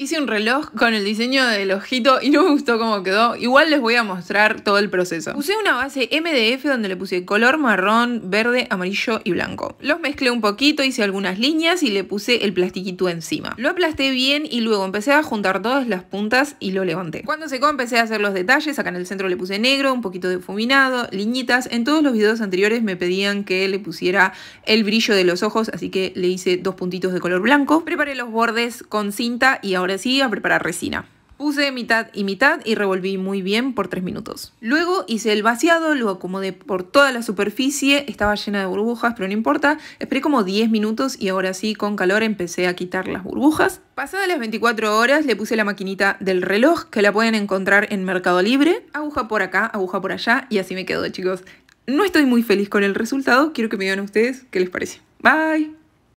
Hice un reloj con el diseño del ojito y no me gustó cómo quedó. Igual les voy a mostrar todo el proceso. Usé una base MDF donde le puse color marrón, verde, amarillo y blanco. Los mezclé un poquito, hice algunas líneas y le puse el plastiquito encima. Lo aplasté bien y luego empecé a juntar todas las puntas y lo levanté. Cuando secó empecé a hacer los detalles. Acá en el centro le puse negro, un poquito de fuminado, liñitas. En todos los videos anteriores me pedían que le pusiera el brillo de los ojos, así que le hice dos puntitos de color blanco. Preparé los bordes con cinta y ahora Ahora a preparar resina. Puse mitad y mitad y revolví muy bien por 3 minutos. Luego hice el vaciado, lo acomodé por toda la superficie, estaba llena de burbujas, pero no importa. Esperé como 10 minutos y ahora sí, con calor, empecé a quitar las burbujas. Pasadas las 24 horas le puse la maquinita del reloj, que la pueden encontrar en Mercado Libre. Aguja por acá, aguja por allá y así me quedó, chicos. No estoy muy feliz con el resultado, quiero que me digan ustedes qué les parece. Bye.